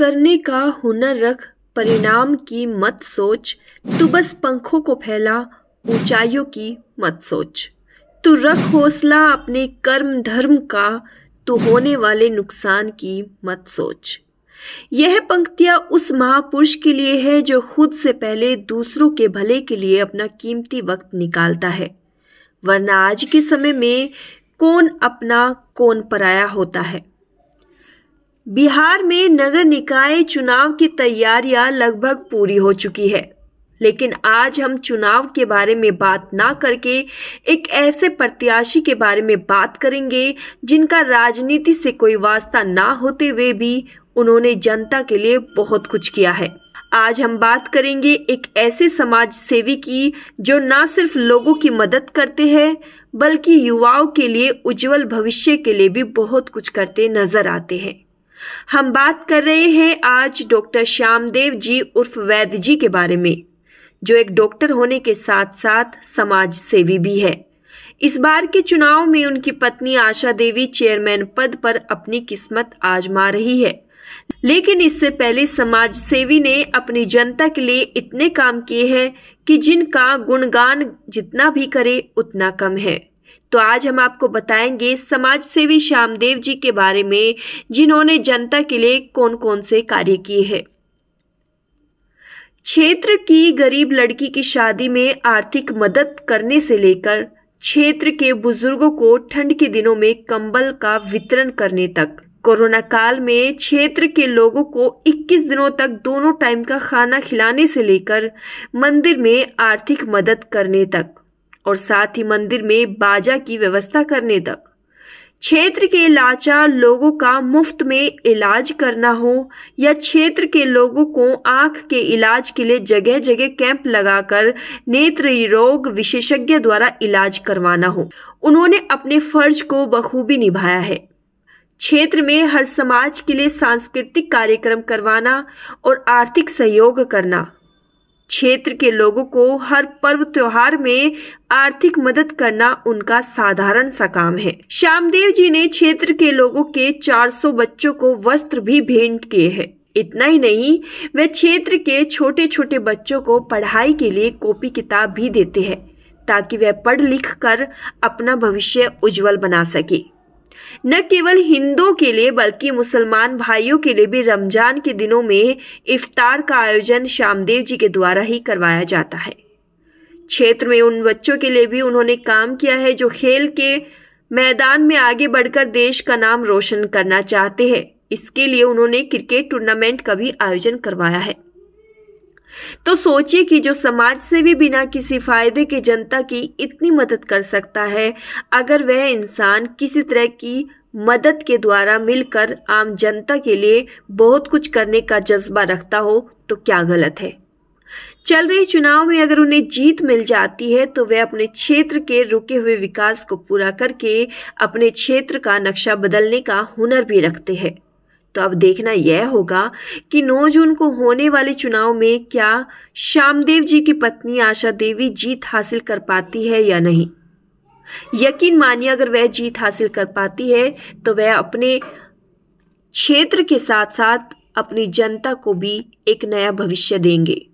करने का हुनर रख परिणाम की मत सोच तू बस पंखों को फैला ऊंचाइयों की मत सोच तू रख हौसला अपने कर्म धर्म का तू होने वाले नुकसान की मत सोच यह पंक्तियां उस महापुरुष के लिए है जो खुद से पहले दूसरों के भले के लिए अपना कीमती वक्त निकालता है वरना आज के समय में कौन अपना कौन पराया होता है बिहार में नगर निकाय चुनाव की तैयारियां लगभग पूरी हो चुकी है लेकिन आज हम चुनाव के बारे में बात ना करके एक ऐसे प्रत्याशी के बारे में बात करेंगे जिनका राजनीति से कोई वास्ता ना होते हुए भी उन्होंने जनता के लिए बहुत कुछ किया है आज हम बात करेंगे एक ऐसे समाज सेवी की जो ना सिर्फ लोगों की मदद करते हैं बल्कि युवाओं के लिए उज्जवल भविष्य के लिए भी बहुत कुछ करते नजर आते हैं हम बात कर रहे हैं आज डॉक्टर श्यामदेव जी उर्फ वैद्य जी के बारे में जो एक डॉक्टर होने के साथ साथ समाज सेवी भी है इस बार के चुनाव में उनकी पत्नी आशा देवी चेयरमैन पद पर अपनी किस्मत आजमा रही है लेकिन इससे पहले समाज सेवी ने अपनी जनता के लिए इतने काम किए हैं कि जिनका गुणगान जितना भी करे उतना कम है तो आज हम आपको बताएंगे समाज सेवी श्यामदेव जी के बारे में जिन्होंने जनता के लिए कौन कौन से कार्य किए हैं क्षेत्र की गरीब लड़की की शादी में आर्थिक मदद करने से लेकर क्षेत्र के बुजुर्गों को ठंड के दिनों में कंबल का वितरण करने तक कोरोना काल में क्षेत्र के लोगों को 21 दिनों तक दोनों टाइम का खाना खिलाने से लेकर मंदिर में आर्थिक मदद करने तक और साथ ही मंदिर में बाजा की व्यवस्था करने तक क्षेत्र के लाचार लोगों का मुफ्त में इलाज करना हो या क्षेत्र के लोगों को आंख के इलाज के लिए जगह जगह कैंप लगाकर नेत्र रोग विशेषज्ञ द्वारा इलाज करवाना हो उन्होंने अपने फर्ज को बखूबी निभाया है क्षेत्र में हर समाज के लिए सांस्कृतिक कार्यक्रम करवाना और आर्थिक सहयोग करना क्षेत्र के लोगों को हर पर्व त्योहार में आर्थिक मदद करना उनका साधारण सा काम है श्यामदेव जी ने क्षेत्र के लोगों के 400 बच्चों को वस्त्र भी भेंट किए हैं इतना ही नहीं वे क्षेत्र के छोटे छोटे बच्चों को पढ़ाई के लिए कॉपी किताब भी देते हैं ताकि वह पढ़ लिख कर अपना भविष्य उज्जवल बना सके न केवल हिंदुओं के लिए बल्कि मुसलमान भाइयों के लिए भी रमजान के दिनों में इफ्तार का आयोजन श्यामदेव जी के द्वारा ही करवाया जाता है क्षेत्र में उन बच्चों के लिए भी उन्होंने काम किया है जो खेल के मैदान में आगे बढ़कर देश का नाम रोशन करना चाहते हैं इसके लिए उन्होंने क्रिकेट टूर्नामेंट का भी आयोजन करवाया है तो सोचिए कि जो समाज से भी बिना किसी फायदे के जनता की इतनी मदद कर सकता है अगर वह इंसान किसी तरह की मदद के द्वारा मिलकर आम जनता के लिए बहुत कुछ करने का जज्बा रखता हो तो क्या गलत है चल रहे चुनाव में अगर उन्हें जीत मिल जाती है तो वे अपने क्षेत्र के रुके हुए विकास को पूरा करके अपने क्षेत्र का नक्शा बदलने का हुनर भी रखते हैं तो अब देखना यह होगा कि 9 जून को होने वाले चुनाव में क्या श्यामदेव जी की पत्नी आशा देवी जीत हासिल कर पाती है या नहीं यकीन मानिए अगर वह जीत हासिल कर पाती है तो वह अपने क्षेत्र के साथ साथ अपनी जनता को भी एक नया भविष्य देंगे